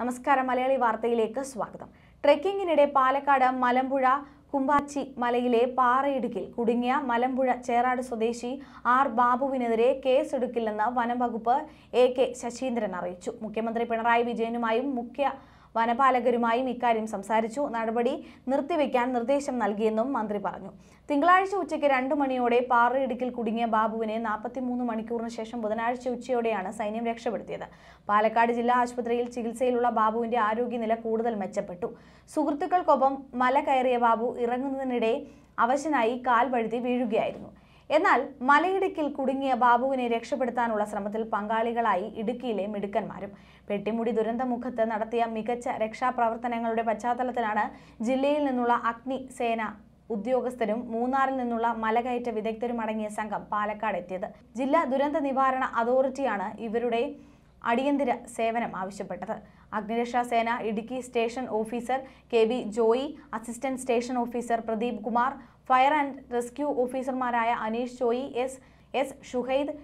നമസ്കാരം മലയാളി വാർത്തയിലേക്ക് സ്വാഗതം ട്രെക്കിങ്ങിനിടെ പാലക്കാട് മലമ്പുഴ കുമ്പാച്ചി മലയിലെ പാറയിടുക്കിൽ കുടുങ്ങിയ മലമ്പുഴ ചേറാട് സ്വദേശി ആർ ബാബുവിനെതിരെ കേസെടുക്കില്ലെന്ന് വനം വകുപ്പ് എ കെ ശശീന്ദ്രൻ അറിയിച്ചു മുഖ്യമന്ത്രി പിണറായി വിജയനുമായും മുഖ്യ വനപാലകരുമായും ഇക്കാര്യം സംസാരിച്ചു നടപടി നിർത്തിവെക്കാൻ നിർദ്ദേശം നൽകിയെന്നും മന്ത്രി പറഞ്ഞു തിങ്കളാഴ്ച ഉച്ചയ്ക്ക് രണ്ടു മണിയോടെ പാറയിടുക്കിൽ കുടുങ്ങിയ ബാബുവിനെ നാൽപ്പത്തിമൂന്ന് മണിക്കൂറിന് ശേഷം ബുധനാഴ്ച ഉച്ചയോടെയാണ് സൈന്യം രക്ഷപ്പെടുത്തിയത് പാലക്കാട് ജില്ലാ ആശുപത്രിയിൽ ചികിത്സയിലുള്ള ബാബുവിന്റെ ആരോഗ്യനില കൂടുതൽ മെച്ചപ്പെട്ടു സുഹൃത്തുക്കൾക്കൊപ്പം മല കയറിയ ബാബു ഇറങ്ങുന്നതിനിടെ അവശനായി കാൽ വഴുതി വീഴുകയായിരുന്നു എന്നാൽ മലയിടുക്കിൽ കുടുങ്ങിയ ബാബുവിനെ രക്ഷപ്പെടുത്താനുള്ള ശ്രമത്തിൽ പങ്കാളികളായി ഇടുക്കിയിലെ മിടുക്കന്മാരും പെട്ടിമുടി ദുരന്തമുഖത്ത് നടത്തിയ മികച്ച രക്ഷാപ്രവർത്തനങ്ങളുടെ പശ്ചാത്തലത്തിലാണ് ജില്ലയിൽ നിന്നുള്ള അഗ്നിസേന ഉദ്യോഗസ്ഥരും മൂന്നാറിൽ നിന്നുള്ള മലകയറ്റ വിദഗ്ധരും അടങ്ങിയ സംഘം പാലക്കാട് എത്തിയത് ജില്ലാ ദുരന്ത നിവാരണ അതോറിറ്റിയാണ് ഇവരുടെ അടിയന്തര സേവനം ആവശ്യപ്പെട്ടത് അഗ്നിരക്ഷാ സേന Idukki station officer K V Joy assistant station officer Pradeep Kumar fire and rescue ഓഫീസർമാരായ Aneesh Joy S S Shuhaid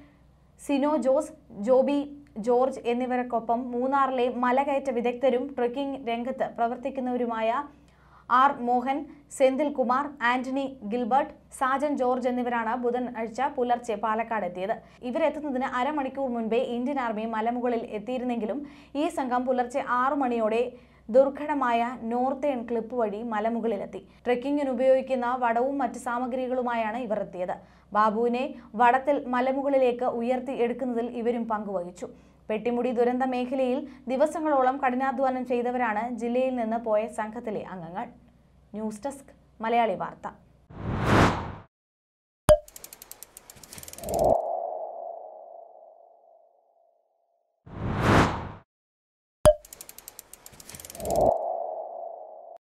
Sino Jose Joby George എന്നിവർക്കൊപ്പം മൂന്നാറിലെ മലകയറ്റ വിദഗ്ധരും ട്രക്കിംഗ് രംഗത്ത് പ്രവർത്തിക്കുന്നവരുമായ ആർ മോഹൻ സെന്തിൽ കുമാർ ആന്റണി ഗിൽബർട്ട് സാജൻ ജോർജ് എന്നിവരാണ് ബുധനാഴ്ച പുലർച്ചെ പാലക്കാട് എത്തിയത് ഇവരെത്തുന്നതിന് അരമണിക്കൂർ മുൻപേ ഇന്ത്യൻ ആർമി മലമുകളിൽ എത്തിയിരുന്നെങ്കിലും ഈ സംഘം പുലർച്ചെ ആറു മണിയോടെ ദുർഘടമായ നോർത്തേൺ ക്ലിപ്പ് വഴി മലമുകളിലെത്തി ട്രെക്കിങ്ങിന് ഉപയോഗിക്കുന്ന വടവും മറ്റ് സാമഗ്രികളുമായാണ് ഇവർ എത്തിയത് ബാബുവിനെ വടത്തിൽ മലമുകളിലേക്ക് ഉയർത്തി എടുക്കുന്നതിൽ ഇവരും പങ്കുവഹിച്ചു പെട്ടിമുടി ദുരന്ത മേഖലയിൽ ദിവസങ്ങളോളം കഠിനാധ്വാനം ചെയ്തവരാണ് ജില്ലയിൽ നിന്ന് പോയ സംഘത്തിലെ അംഗങ്ങൾ ന്യൂസ് ഡെസ്ക് മലയാളി വാർത്ത